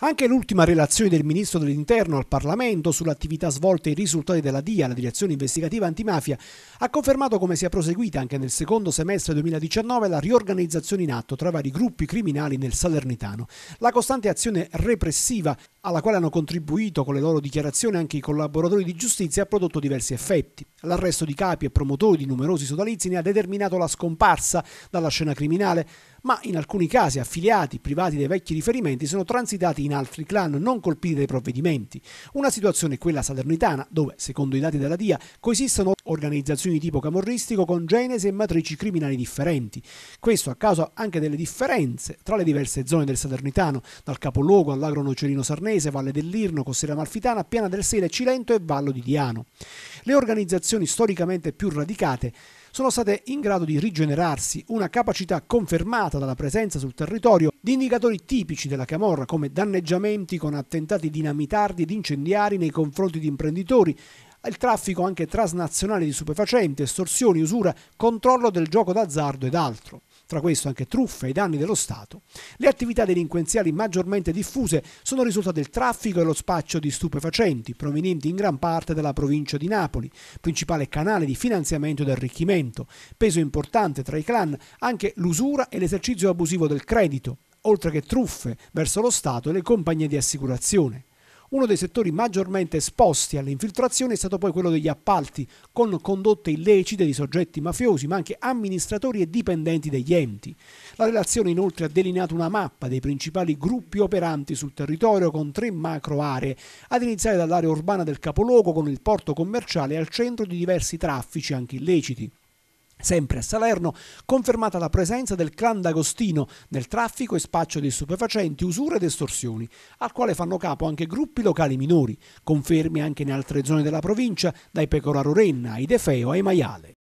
Anche l'ultima relazione del ministro dell'Interno al Parlamento sull'attività svolta e i risultati della DIA, la direzione investigativa antimafia, ha confermato come sia proseguita anche nel secondo semestre 2019 la riorganizzazione in atto tra vari gruppi criminali nel Salernitano. La costante azione repressiva alla quale hanno contribuito con le loro dichiarazioni anche i collaboratori di giustizia ha prodotto diversi effetti. L'arresto di capi e promotori di numerosi sodalizi ne ha determinato la scomparsa dalla scena criminale, ma in alcuni casi affiliati privati dei vecchi riferimenti sono transitati in altri clan non colpiti dai provvedimenti. Una situazione è quella salernitana, dove, secondo i dati della DIA, coesistono organizzazioni di tipo camorristico con genesi e matrici criminali differenti. Questo a causa anche delle differenze tra le diverse zone del Salernitano, dal capoluogo all'agro nocerino sarnese, Valle dell'Irno, Cossera Malfitana, Piana del Sele, Cilento e Vallo di Diano le organizzazioni storicamente più radicate sono state in grado di rigenerarsi, una capacità confermata dalla presenza sul territorio di indicatori tipici della camorra come danneggiamenti con attentati dinamitardi ed incendiari nei confronti di imprenditori, il traffico anche transnazionale di stupefacenti, estorsioni, usura, controllo del gioco d'azzardo ed altro fra questo anche truffe ai danni dello Stato, le attività delinquenziali maggiormente diffuse sono risultate il traffico e lo spaccio di stupefacenti, provenienti in gran parte dalla provincia di Napoli, principale canale di finanziamento ed arricchimento, peso importante tra i clan anche l'usura e l'esercizio abusivo del credito, oltre che truffe verso lo Stato e le compagnie di assicurazione. Uno dei settori maggiormente esposti alle infiltrazioni è stato poi quello degli appalti, con condotte illecite di soggetti mafiosi, ma anche amministratori e dipendenti degli enti. La relazione inoltre ha delineato una mappa dei principali gruppi operanti sul territorio con tre macro aree, ad iniziare dall'area urbana del capoluogo con il porto commerciale al centro di diversi traffici anche illeciti. Sempre a Salerno, confermata la presenza del clan D'Agostino nel traffico e spaccio di stupefacenti, usure ed estorsioni, al quale fanno capo anche gruppi locali minori, confermi anche in altre zone della provincia, dai Pecoraro Renna ai Defeo, Feo ai Maiale.